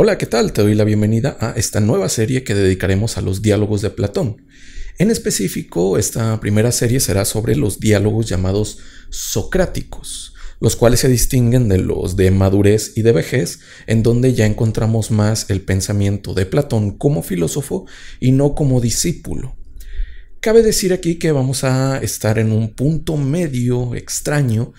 Hola, ¿qué tal? Te doy la bienvenida a esta nueva serie que dedicaremos a los diálogos de Platón. En específico, esta primera serie será sobre los diálogos llamados socráticos, los cuales se distinguen de los de madurez y de vejez, en donde ya encontramos más el pensamiento de Platón como filósofo y no como discípulo. Cabe decir aquí que vamos a estar en un punto medio extraño,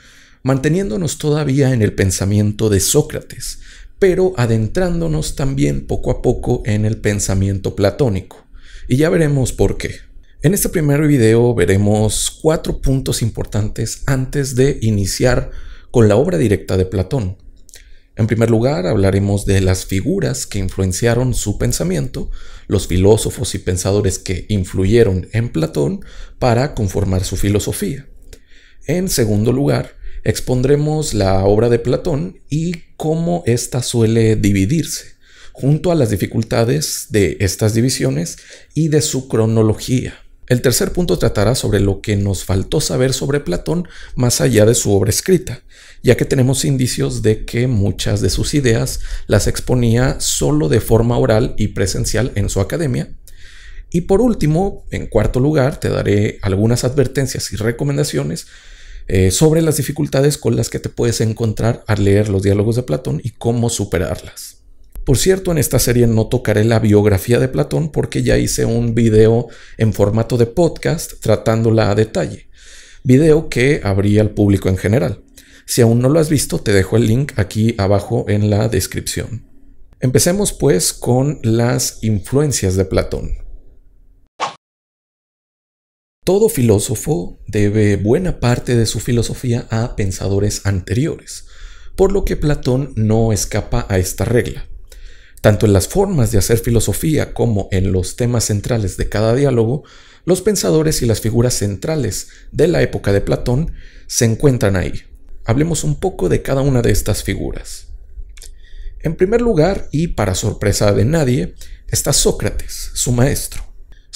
manteniéndonos todavía en el pensamiento de Sócrates, pero adentrándonos también poco a poco en el pensamiento platónico. Y ya veremos por qué. En este primer video veremos cuatro puntos importantes antes de iniciar con la obra directa de Platón. En primer lugar, hablaremos de las figuras que influenciaron su pensamiento, los filósofos y pensadores que influyeron en Platón para conformar su filosofía. En segundo lugar, expondremos la obra de Platón y cómo ésta suele dividirse, junto a las dificultades de estas divisiones y de su cronología. El tercer punto tratará sobre lo que nos faltó saber sobre Platón más allá de su obra escrita, ya que tenemos indicios de que muchas de sus ideas las exponía solo de forma oral y presencial en su academia. Y por último, en cuarto lugar, te daré algunas advertencias y recomendaciones eh, sobre las dificultades con las que te puedes encontrar al leer los diálogos de Platón y cómo superarlas. Por cierto, en esta serie no tocaré la biografía de Platón porque ya hice un video en formato de podcast tratándola a detalle, video que abría al público en general. Si aún no lo has visto, te dejo el link aquí abajo en la descripción. Empecemos pues con las influencias de Platón. Todo filósofo debe buena parte de su filosofía a pensadores anteriores, por lo que Platón no escapa a esta regla. Tanto en las formas de hacer filosofía como en los temas centrales de cada diálogo, los pensadores y las figuras centrales de la época de Platón se encuentran ahí. Hablemos un poco de cada una de estas figuras. En primer lugar, y para sorpresa de nadie, está Sócrates, su maestro.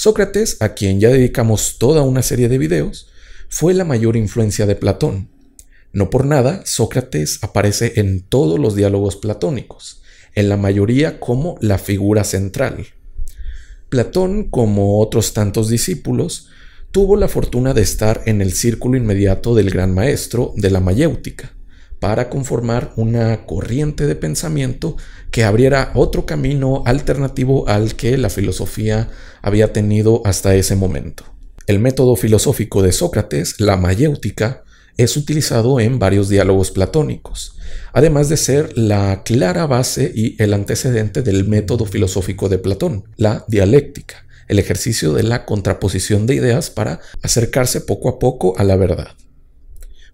Sócrates, a quien ya dedicamos toda una serie de videos, fue la mayor influencia de Platón. No por nada, Sócrates aparece en todos los diálogos platónicos, en la mayoría como la figura central. Platón, como otros tantos discípulos, tuvo la fortuna de estar en el círculo inmediato del gran maestro de la mayéutica, para conformar una corriente de pensamiento que abriera otro camino alternativo al que la filosofía había tenido hasta ese momento. El método filosófico de Sócrates, la mayéutica, es utilizado en varios diálogos platónicos, además de ser la clara base y el antecedente del método filosófico de Platón, la dialéctica, el ejercicio de la contraposición de ideas para acercarse poco a poco a la verdad.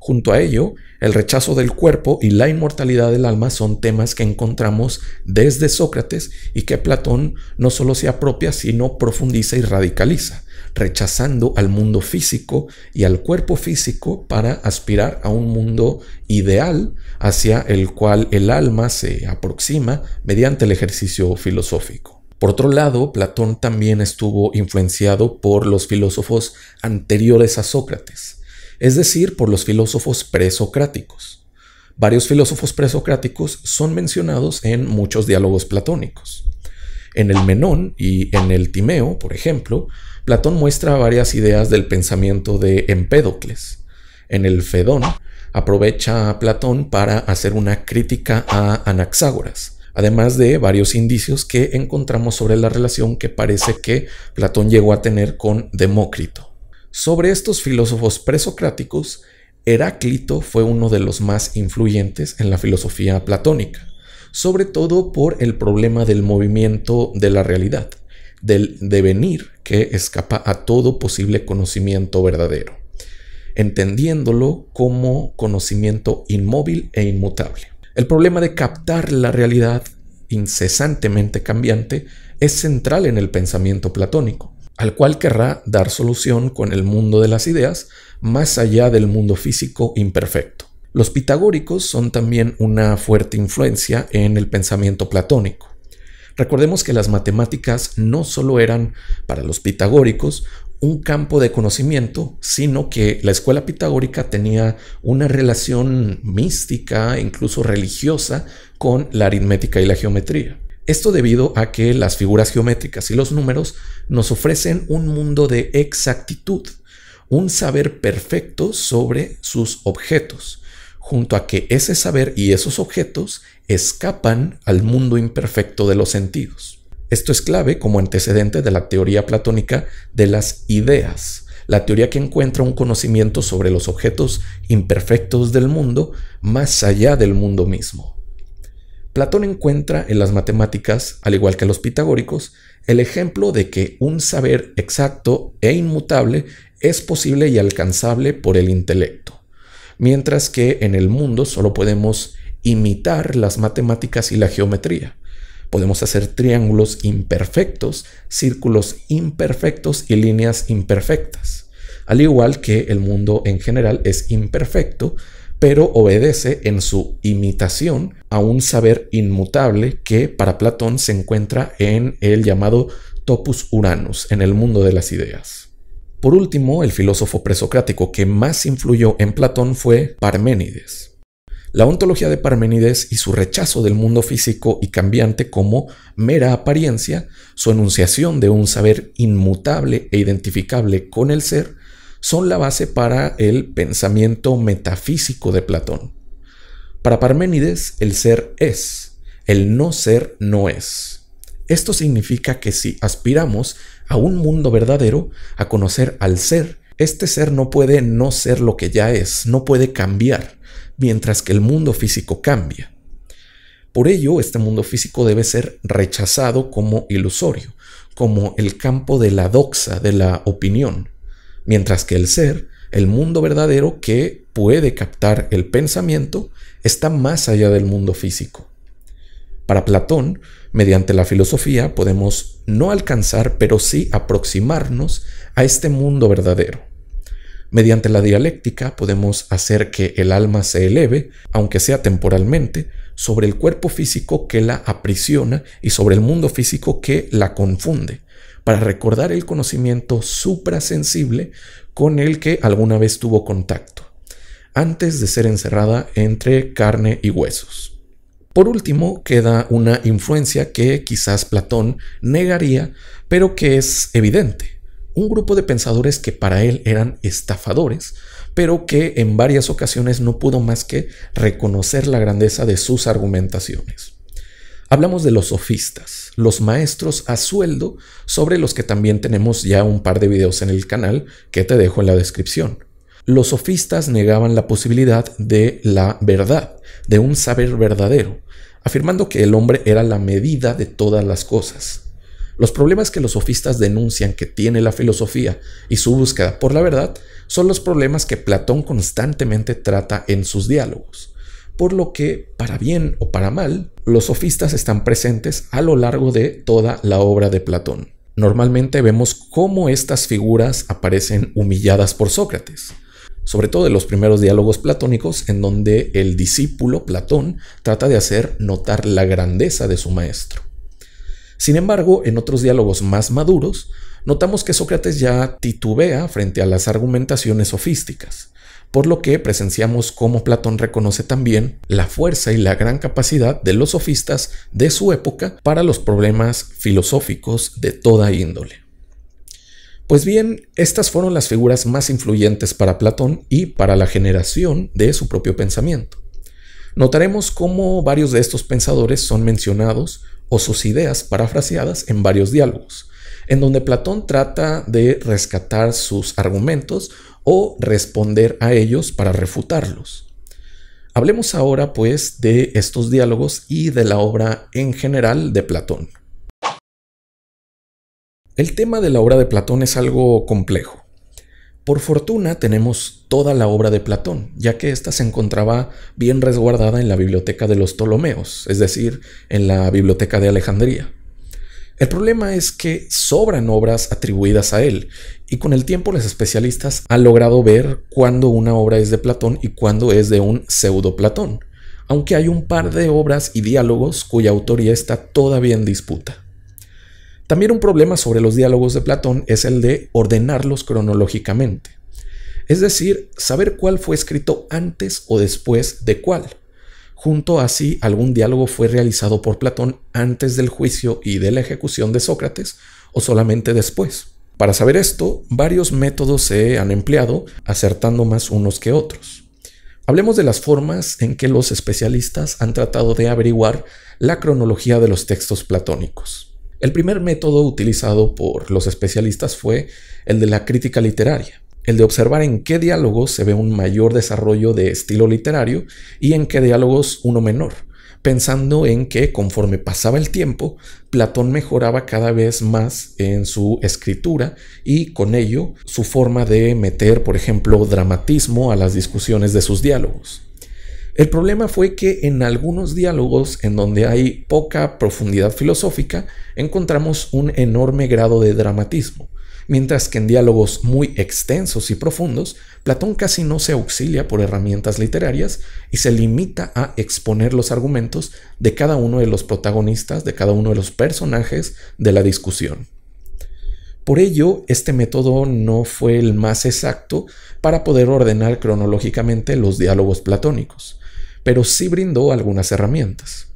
Junto a ello, el rechazo del cuerpo y la inmortalidad del alma son temas que encontramos desde Sócrates y que Platón no solo se apropia, sino profundiza y radicaliza, rechazando al mundo físico y al cuerpo físico para aspirar a un mundo ideal hacia el cual el alma se aproxima mediante el ejercicio filosófico. Por otro lado, Platón también estuvo influenciado por los filósofos anteriores a Sócrates es decir, por los filósofos presocráticos. Varios filósofos presocráticos son mencionados en muchos diálogos platónicos. En el Menón y en el Timeo, por ejemplo, Platón muestra varias ideas del pensamiento de Empédocles. En el Fedón, aprovecha a Platón para hacer una crítica a Anaxágoras, además de varios indicios que encontramos sobre la relación que parece que Platón llegó a tener con Demócrito. Sobre estos filósofos presocráticos, Heráclito fue uno de los más influyentes en la filosofía platónica, sobre todo por el problema del movimiento de la realidad, del devenir que escapa a todo posible conocimiento verdadero, entendiéndolo como conocimiento inmóvil e inmutable. El problema de captar la realidad incesantemente cambiante es central en el pensamiento platónico, al cual querrá dar solución con el mundo de las ideas más allá del mundo físico imperfecto. Los pitagóricos son también una fuerte influencia en el pensamiento platónico. Recordemos que las matemáticas no solo eran, para los pitagóricos, un campo de conocimiento, sino que la escuela pitagórica tenía una relación mística, incluso religiosa, con la aritmética y la geometría. Esto debido a que las figuras geométricas y los números nos ofrecen un mundo de exactitud, un saber perfecto sobre sus objetos, junto a que ese saber y esos objetos escapan al mundo imperfecto de los sentidos. Esto es clave como antecedente de la teoría platónica de las ideas, la teoría que encuentra un conocimiento sobre los objetos imperfectos del mundo más allá del mundo mismo. Platón encuentra en las matemáticas, al igual que los pitagóricos, el ejemplo de que un saber exacto e inmutable es posible y alcanzable por el intelecto, mientras que en el mundo solo podemos imitar las matemáticas y la geometría. Podemos hacer triángulos imperfectos, círculos imperfectos y líneas imperfectas. Al igual que el mundo en general es imperfecto, pero obedece en su imitación a un saber inmutable que para Platón se encuentra en el llamado topus uranus, en el mundo de las ideas. Por último, el filósofo presocrático que más influyó en Platón fue Parménides. La ontología de Parménides y su rechazo del mundo físico y cambiante como mera apariencia, su enunciación de un saber inmutable e identificable con el ser, son la base para el pensamiento metafísico de Platón. Para Parménides, el ser es, el no ser no es. Esto significa que si aspiramos a un mundo verdadero, a conocer al ser, este ser no puede no ser lo que ya es, no puede cambiar, mientras que el mundo físico cambia. Por ello, este mundo físico debe ser rechazado como ilusorio, como el campo de la doxa, de la opinión mientras que el ser, el mundo verdadero que puede captar el pensamiento, está más allá del mundo físico. Para Platón, mediante la filosofía podemos no alcanzar, pero sí aproximarnos a este mundo verdadero. Mediante la dialéctica podemos hacer que el alma se eleve, aunque sea temporalmente, sobre el cuerpo físico que la aprisiona y sobre el mundo físico que la confunde, para recordar el conocimiento suprasensible con el que alguna vez tuvo contacto, antes de ser encerrada entre carne y huesos. Por último, queda una influencia que quizás Platón negaría, pero que es evidente. Un grupo de pensadores que para él eran estafadores, pero que en varias ocasiones no pudo más que reconocer la grandeza de sus argumentaciones. Hablamos de los sofistas, los maestros a sueldo, sobre los que también tenemos ya un par de videos en el canal que te dejo en la descripción. Los sofistas negaban la posibilidad de la verdad, de un saber verdadero, afirmando que el hombre era la medida de todas las cosas. Los problemas que los sofistas denuncian que tiene la filosofía y su búsqueda por la verdad son los problemas que Platón constantemente trata en sus diálogos por lo que, para bien o para mal, los sofistas están presentes a lo largo de toda la obra de Platón. Normalmente vemos cómo estas figuras aparecen humilladas por Sócrates, sobre todo en los primeros diálogos platónicos en donde el discípulo Platón trata de hacer notar la grandeza de su maestro. Sin embargo, en otros diálogos más maduros, notamos que Sócrates ya titubea frente a las argumentaciones sofísticas, por lo que presenciamos cómo Platón reconoce también la fuerza y la gran capacidad de los sofistas de su época para los problemas filosóficos de toda índole. Pues bien, estas fueron las figuras más influyentes para Platón y para la generación de su propio pensamiento. Notaremos cómo varios de estos pensadores son mencionados o sus ideas parafraseadas en varios diálogos, en donde Platón trata de rescatar sus argumentos o responder a ellos para refutarlos. Hablemos ahora pues de estos diálogos y de la obra en general de Platón. El tema de la obra de Platón es algo complejo. Por fortuna tenemos toda la obra de Platón, ya que ésta se encontraba bien resguardada en la biblioteca de los Ptolomeos, es decir, en la biblioteca de Alejandría. El problema es que sobran obras atribuidas a él, y con el tiempo los especialistas han logrado ver cuándo una obra es de Platón y cuándo es de un pseudo Platón, aunque hay un par de obras y diálogos cuya autoría está todavía en disputa. También un problema sobre los diálogos de Platón es el de ordenarlos cronológicamente, es decir, saber cuál fue escrito antes o después de cuál. Junto a si algún diálogo fue realizado por Platón antes del juicio y de la ejecución de Sócrates o solamente después. Para saber esto, varios métodos se han empleado, acertando más unos que otros. Hablemos de las formas en que los especialistas han tratado de averiguar la cronología de los textos platónicos. El primer método utilizado por los especialistas fue el de la crítica literaria el de observar en qué diálogos se ve un mayor desarrollo de estilo literario y en qué diálogos uno menor, pensando en que conforme pasaba el tiempo, Platón mejoraba cada vez más en su escritura y con ello su forma de meter, por ejemplo, dramatismo a las discusiones de sus diálogos. El problema fue que en algunos diálogos en donde hay poca profundidad filosófica encontramos un enorme grado de dramatismo, mientras que en diálogos muy extensos y profundos, Platón casi no se auxilia por herramientas literarias y se limita a exponer los argumentos de cada uno de los protagonistas, de cada uno de los personajes de la discusión. Por ello, este método no fue el más exacto para poder ordenar cronológicamente los diálogos platónicos, pero sí brindó algunas herramientas.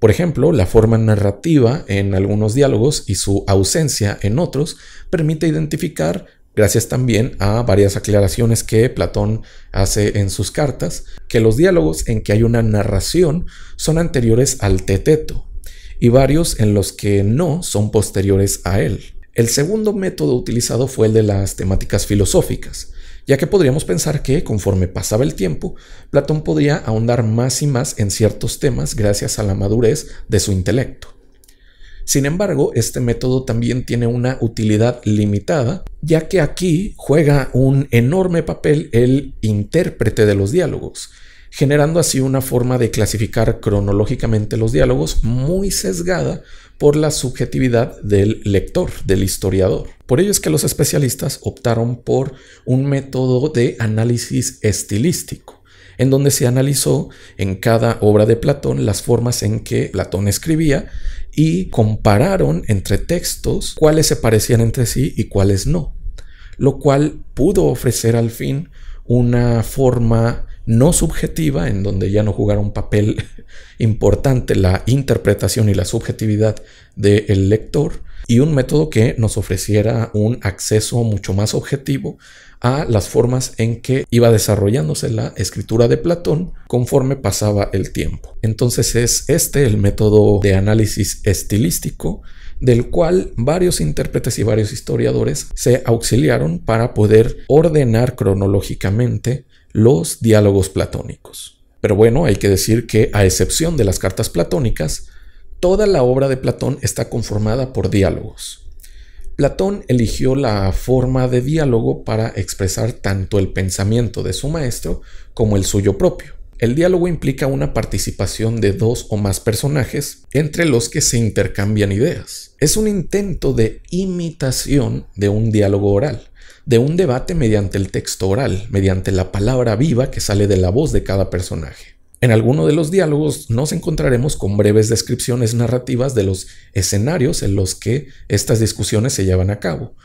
Por ejemplo, la forma narrativa en algunos diálogos y su ausencia en otros permite identificar, gracias también a varias aclaraciones que Platón hace en sus cartas, que los diálogos en que hay una narración son anteriores al teteto y varios en los que no son posteriores a él. El segundo método utilizado fue el de las temáticas filosóficas, ya que podríamos pensar que, conforme pasaba el tiempo, Platón podría ahondar más y más en ciertos temas gracias a la madurez de su intelecto. Sin embargo, este método también tiene una utilidad limitada, ya que aquí juega un enorme papel el intérprete de los diálogos, generando así una forma de clasificar cronológicamente los diálogos muy sesgada por la subjetividad del lector, del historiador. Por ello es que los especialistas optaron por un método de análisis estilístico, en donde se analizó en cada obra de Platón las formas en que Platón escribía y compararon entre textos cuáles se parecían entre sí y cuáles no, lo cual pudo ofrecer al fin una forma no subjetiva, en donde ya no jugara un papel importante la interpretación y la subjetividad del lector, y un método que nos ofreciera un acceso mucho más objetivo a las formas en que iba desarrollándose la escritura de Platón conforme pasaba el tiempo. Entonces es este el método de análisis estilístico del cual varios intérpretes y varios historiadores se auxiliaron para poder ordenar cronológicamente los diálogos platónicos. Pero bueno, hay que decir que a excepción de las cartas platónicas, toda la obra de Platón está conformada por diálogos. Platón eligió la forma de diálogo para expresar tanto el pensamiento de su maestro como el suyo propio. El diálogo implica una participación de dos o más personajes entre los que se intercambian ideas. Es un intento de imitación de un diálogo oral de un debate mediante el texto oral, mediante la palabra viva que sale de la voz de cada personaje. En alguno de los diálogos nos encontraremos con breves descripciones narrativas de los escenarios en los que estas discusiones se llevan a cabo,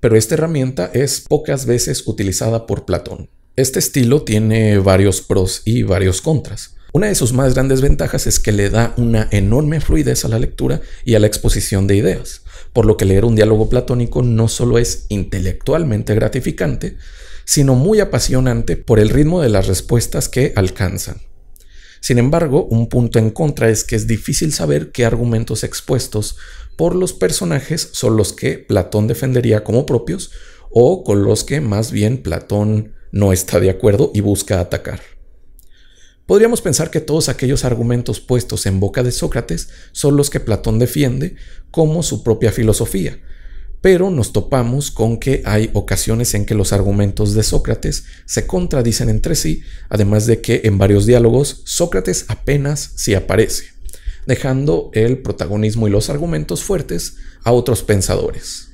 pero esta herramienta es pocas veces utilizada por Platón. Este estilo tiene varios pros y varios contras. Una de sus más grandes ventajas es que le da una enorme fluidez a la lectura y a la exposición de ideas, por lo que leer un diálogo platónico no solo es intelectualmente gratificante, sino muy apasionante por el ritmo de las respuestas que alcanzan. Sin embargo, un punto en contra es que es difícil saber qué argumentos expuestos por los personajes son los que Platón defendería como propios o con los que más bien Platón no está de acuerdo y busca atacar. Podríamos pensar que todos aquellos argumentos puestos en boca de Sócrates son los que Platón defiende como su propia filosofía, pero nos topamos con que hay ocasiones en que los argumentos de Sócrates se contradicen entre sí, además de que en varios diálogos Sócrates apenas si aparece, dejando el protagonismo y los argumentos fuertes a otros pensadores.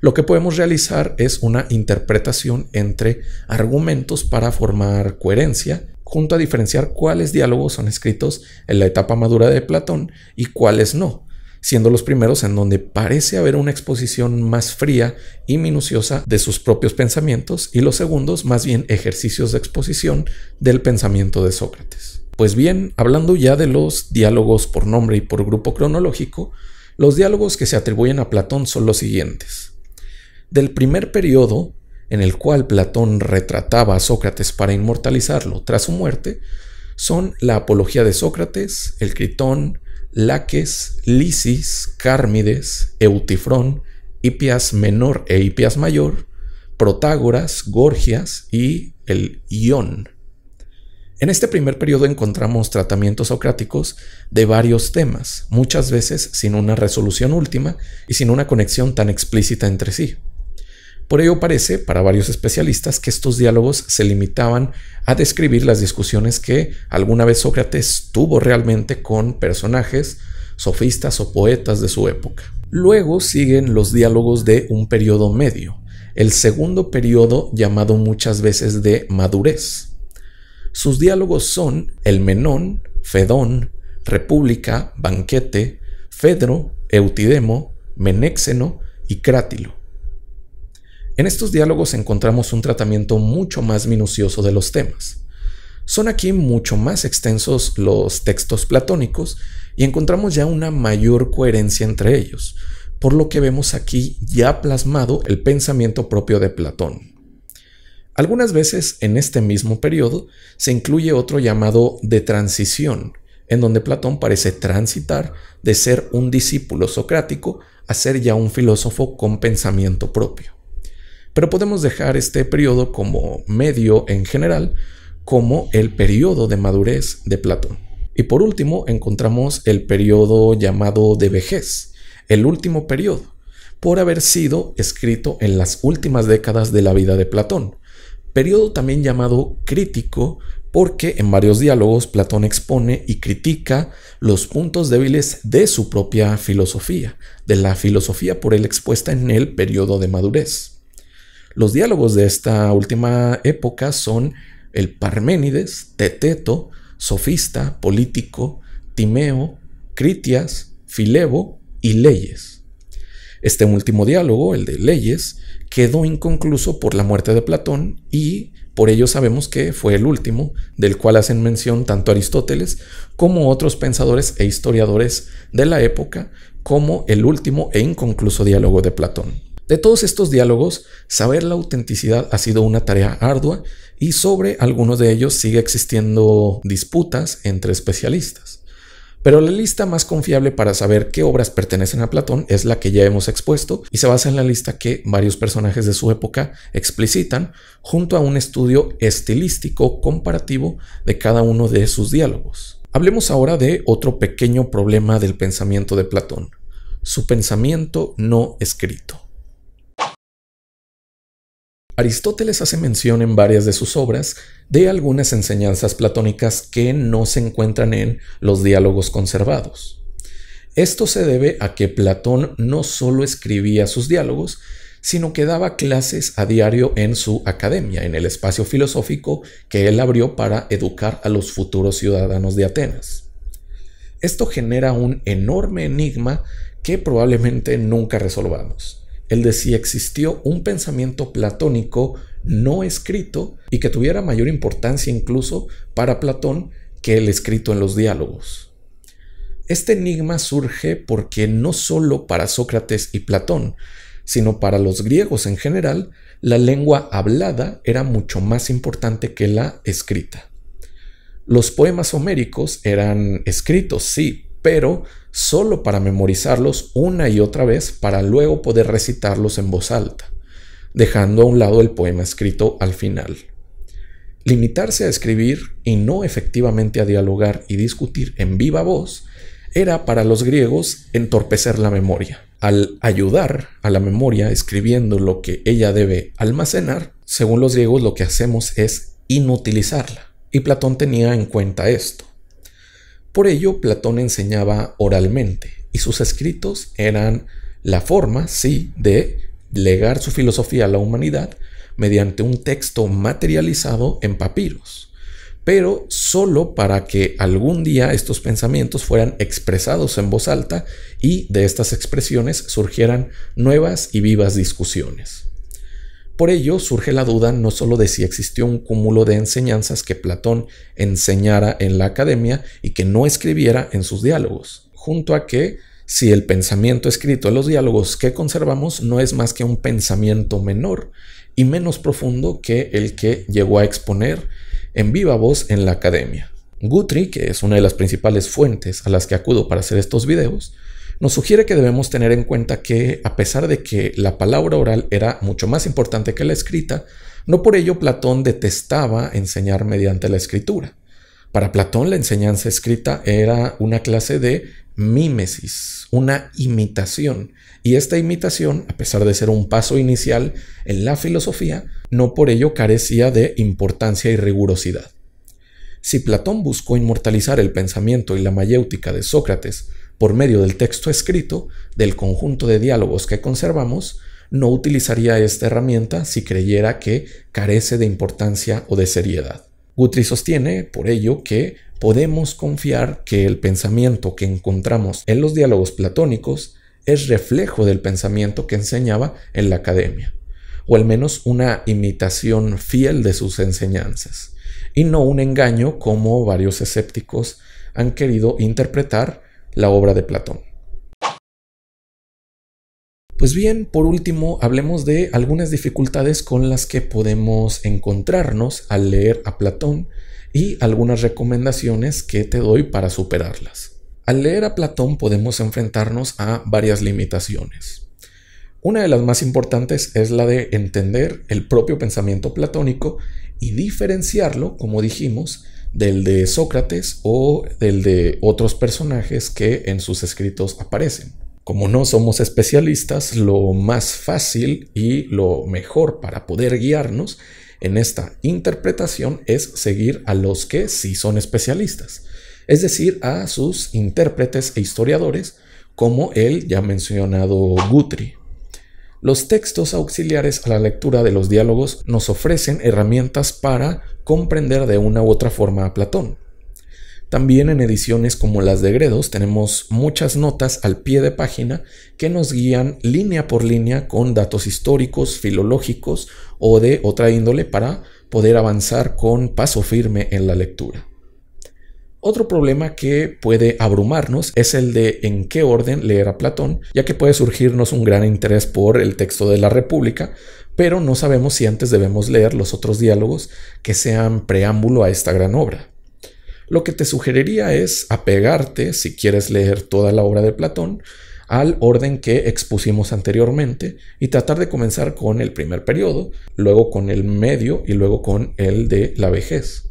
Lo que podemos realizar es una interpretación entre argumentos para formar coherencia junto a diferenciar cuáles diálogos son escritos en la etapa madura de Platón y cuáles no, siendo los primeros en donde parece haber una exposición más fría y minuciosa de sus propios pensamientos y los segundos más bien ejercicios de exposición del pensamiento de Sócrates. Pues bien, hablando ya de los diálogos por nombre y por grupo cronológico, los diálogos que se atribuyen a Platón son los siguientes. Del primer periodo, en el cual Platón retrataba a Sócrates para inmortalizarlo tras su muerte, son la Apología de Sócrates, el Critón, Laques, Lisis, Cármides, Eutifrón, Hipias menor e Hipias mayor, Protágoras, Gorgias y el Ión. En este primer periodo encontramos tratamientos socráticos de varios temas, muchas veces sin una resolución última y sin una conexión tan explícita entre sí. Por ello parece, para varios especialistas, que estos diálogos se limitaban a describir las discusiones que alguna vez Sócrates tuvo realmente con personajes, sofistas o poetas de su época. Luego siguen los diálogos de un periodo medio, el segundo periodo llamado muchas veces de madurez. Sus diálogos son el Menón, Fedón, República, Banquete, Fedro, Eutidemo, Menéxeno y Crátilo. En estos diálogos encontramos un tratamiento mucho más minucioso de los temas. Son aquí mucho más extensos los textos platónicos y encontramos ya una mayor coherencia entre ellos, por lo que vemos aquí ya plasmado el pensamiento propio de Platón. Algunas veces en este mismo periodo se incluye otro llamado de transición, en donde Platón parece transitar de ser un discípulo socrático a ser ya un filósofo con pensamiento propio pero podemos dejar este periodo como medio en general, como el periodo de madurez de Platón. Y por último, encontramos el periodo llamado de vejez, el último periodo, por haber sido escrito en las últimas décadas de la vida de Platón, periodo también llamado crítico, porque en varios diálogos Platón expone y critica los puntos débiles de su propia filosofía, de la filosofía por él expuesta en el periodo de madurez. Los diálogos de esta última época son el Parménides, Teteto, Sofista, Político, Timeo, Critias, Filebo y Leyes. Este último diálogo, el de Leyes, quedó inconcluso por la muerte de Platón y por ello sabemos que fue el último del cual hacen mención tanto Aristóteles como otros pensadores e historiadores de la época como el último e inconcluso diálogo de Platón. De todos estos diálogos, saber la autenticidad ha sido una tarea ardua y sobre algunos de ellos sigue existiendo disputas entre especialistas. Pero la lista más confiable para saber qué obras pertenecen a Platón es la que ya hemos expuesto y se basa en la lista que varios personajes de su época explicitan junto a un estudio estilístico comparativo de cada uno de sus diálogos. Hablemos ahora de otro pequeño problema del pensamiento de Platón, su pensamiento no escrito. Aristóteles hace mención en varias de sus obras de algunas enseñanzas platónicas que no se encuentran en los diálogos conservados. Esto se debe a que Platón no solo escribía sus diálogos, sino que daba clases a diario en su academia, en el espacio filosófico que él abrió para educar a los futuros ciudadanos de Atenas. Esto genera un enorme enigma que probablemente nunca resolvamos el de si existió un pensamiento platónico no escrito y que tuviera mayor importancia incluso para Platón que el escrito en los diálogos. Este enigma surge porque no solo para Sócrates y Platón, sino para los griegos en general, la lengua hablada era mucho más importante que la escrita. Los poemas homéricos eran escritos, sí, pero solo para memorizarlos una y otra vez para luego poder recitarlos en voz alta, dejando a un lado el poema escrito al final. Limitarse a escribir y no efectivamente a dialogar y discutir en viva voz era para los griegos entorpecer la memoria. Al ayudar a la memoria escribiendo lo que ella debe almacenar, según los griegos lo que hacemos es inutilizarla. Y Platón tenía en cuenta esto. Por ello, Platón enseñaba oralmente y sus escritos eran la forma, sí, de legar su filosofía a la humanidad mediante un texto materializado en papiros, pero solo para que algún día estos pensamientos fueran expresados en voz alta y de estas expresiones surgieran nuevas y vivas discusiones. Por ello surge la duda no solo de si existió un cúmulo de enseñanzas que Platón enseñara en la academia y que no escribiera en sus diálogos, junto a que si el pensamiento escrito en los diálogos que conservamos no es más que un pensamiento menor y menos profundo que el que llegó a exponer en viva voz en la academia. Guthrie, que es una de las principales fuentes a las que acudo para hacer estos videos, nos sugiere que debemos tener en cuenta que, a pesar de que la palabra oral era mucho más importante que la escrita, no por ello Platón detestaba enseñar mediante la escritura. Para Platón la enseñanza escrita era una clase de mímesis, una imitación. Y esta imitación, a pesar de ser un paso inicial en la filosofía, no por ello carecía de importancia y rigurosidad. Si Platón buscó inmortalizar el pensamiento y la mayéutica de Sócrates por medio del texto escrito, del conjunto de diálogos que conservamos, no utilizaría esta herramienta si creyera que carece de importancia o de seriedad. Guthrie sostiene, por ello, que podemos confiar que el pensamiento que encontramos en los diálogos platónicos es reflejo del pensamiento que enseñaba en la academia, o al menos una imitación fiel de sus enseñanzas, y no un engaño como varios escépticos han querido interpretar la obra de Platón. Pues bien, por último, hablemos de algunas dificultades con las que podemos encontrarnos al leer a Platón y algunas recomendaciones que te doy para superarlas. Al leer a Platón podemos enfrentarnos a varias limitaciones. Una de las más importantes es la de entender el propio pensamiento platónico y diferenciarlo, como dijimos, del de Sócrates o del de otros personajes que en sus escritos aparecen. Como no somos especialistas, lo más fácil y lo mejor para poder guiarnos en esta interpretación es seguir a los que sí son especialistas, es decir, a sus intérpretes e historiadores, como el ya mencionado Guthrie. Los textos auxiliares a la lectura de los diálogos nos ofrecen herramientas para comprender de una u otra forma a Platón. También en ediciones como las de Gredos tenemos muchas notas al pie de página que nos guían línea por línea con datos históricos, filológicos o de otra índole para poder avanzar con paso firme en la lectura. Otro problema que puede abrumarnos es el de en qué orden leer a Platón, ya que puede surgirnos un gran interés por el texto de la República, pero no sabemos si antes debemos leer los otros diálogos que sean preámbulo a esta gran obra. Lo que te sugeriría es apegarte, si quieres leer toda la obra de Platón, al orden que expusimos anteriormente y tratar de comenzar con el primer periodo, luego con el medio y luego con el de la vejez.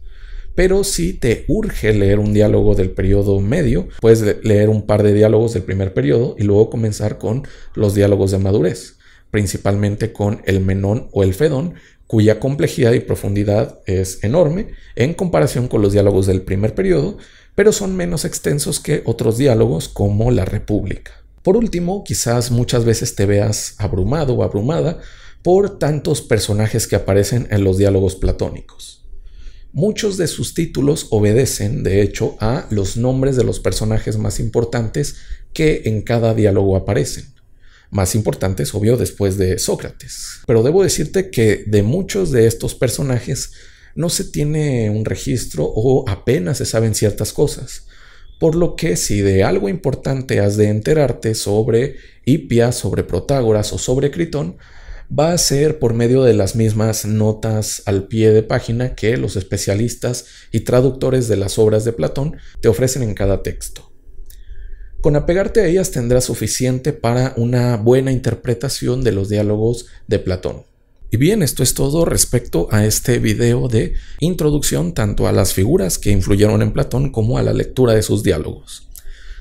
Pero si te urge leer un diálogo del periodo medio, puedes leer un par de diálogos del primer periodo y luego comenzar con los diálogos de madurez, principalmente con el menón o el fedón, cuya complejidad y profundidad es enorme en comparación con los diálogos del primer periodo, pero son menos extensos que otros diálogos como la República. Por último, quizás muchas veces te veas abrumado o abrumada por tantos personajes que aparecen en los diálogos platónicos. Muchos de sus títulos obedecen, de hecho, a los nombres de los personajes más importantes que en cada diálogo aparecen. Más importantes, obvio, después de Sócrates. Pero debo decirte que de muchos de estos personajes no se tiene un registro o apenas se saben ciertas cosas. Por lo que si de algo importante has de enterarte sobre Hipia, sobre Protágoras o sobre Critón, va a ser por medio de las mismas notas al pie de página que los especialistas y traductores de las obras de Platón te ofrecen en cada texto. Con apegarte a ellas tendrás suficiente para una buena interpretación de los diálogos de Platón. Y bien, esto es todo respecto a este video de introducción tanto a las figuras que influyeron en Platón como a la lectura de sus diálogos.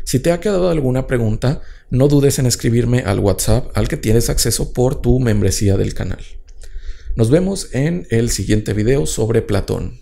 Si te ha quedado alguna pregunta, no dudes en escribirme al WhatsApp al que tienes acceso por tu membresía del canal. Nos vemos en el siguiente video sobre Platón.